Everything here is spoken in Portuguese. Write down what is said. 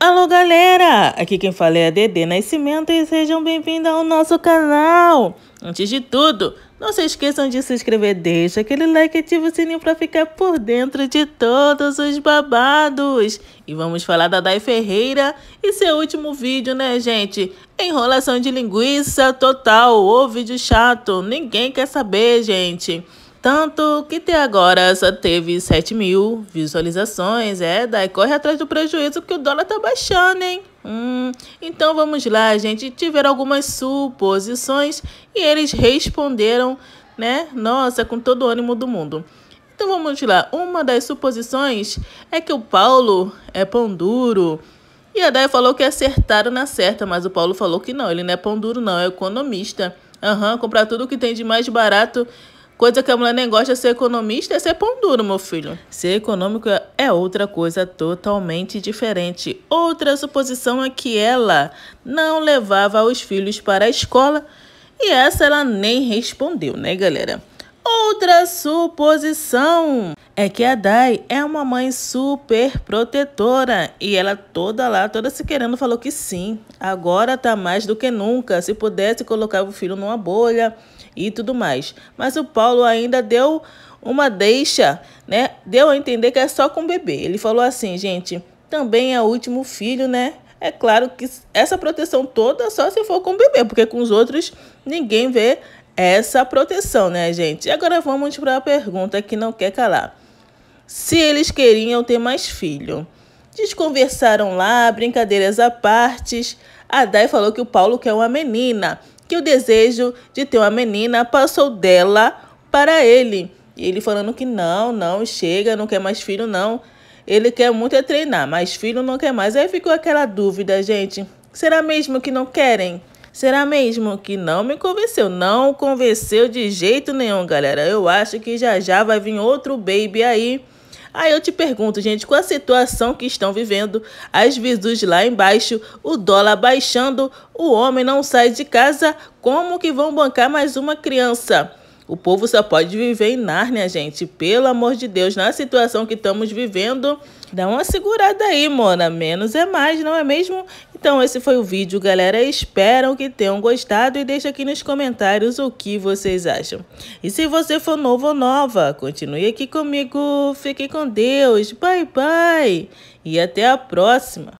Alô galera, aqui quem fala é a Dedê Nascimento e sejam bem-vindos ao nosso canal. Antes de tudo, não se esqueçam de se inscrever, deixa aquele like e ativa o sininho para ficar por dentro de todos os babados. E vamos falar da Dai Ferreira e seu último vídeo, né gente? Enrolação de linguiça total, ou vídeo chato, ninguém quer saber gente. Tanto que até agora só teve 7 mil visualizações. É, daí corre atrás do prejuízo porque o dólar tá baixando, hein? Hum, então vamos lá, gente. Tiveram algumas suposições e eles responderam, né? Nossa, com todo o ânimo do mundo. Então vamos lá. Uma das suposições é que o Paulo é pão duro. E a Day falou que acertaram na certa, mas o Paulo falou que não, ele não é pão duro, não, é economista. Aham, uhum, comprar tudo que tem de mais barato Coisa que a mulher nem gosta de ser economista é ser pão duro, meu filho. Ser econômico é outra coisa totalmente diferente. Outra suposição é que ela não levava os filhos para a escola. E essa ela nem respondeu, né, galera? Outra suposição é que a Dai é uma mãe super protetora e ela toda lá, toda se querendo, falou que sim. Agora tá mais do que nunca. Se pudesse, colocava o filho numa bolha e tudo mais. Mas o Paulo ainda deu uma deixa, né? Deu a entender que é só com o bebê. Ele falou assim, gente, também é o último filho, né? É claro que essa proteção toda só se for com o bebê, porque com os outros ninguém vê essa proteção, né, gente? E Agora vamos para a pergunta que não quer calar se eles queriam ter mais filho. Desconversaram lá, brincadeiras à parte. A Dai falou que o Paulo quer uma menina, que o desejo de ter uma menina passou dela para ele. E ele falando que não, não, chega, não quer mais filho, não. Ele quer muito é treinar, mas filho não quer mais. Aí ficou aquela dúvida, gente. Será mesmo que não querem? Será mesmo que não me convenceu? Não convenceu de jeito nenhum, galera. Eu acho que já já vai vir outro baby aí. Aí eu te pergunto, gente, com a situação que estão vivendo, as visões lá embaixo, o dólar baixando, o homem não sai de casa, como que vão bancar mais uma criança? O povo só pode viver em Nárnia, gente. Pelo amor de Deus, na situação que estamos vivendo, dá uma segurada aí, mona. Menos é mais, não é mesmo? Então esse foi o vídeo, galera. Espero que tenham gostado e deixe aqui nos comentários o que vocês acham. E se você for novo ou nova, continue aqui comigo. Fique com Deus. Bye, bye. E até a próxima.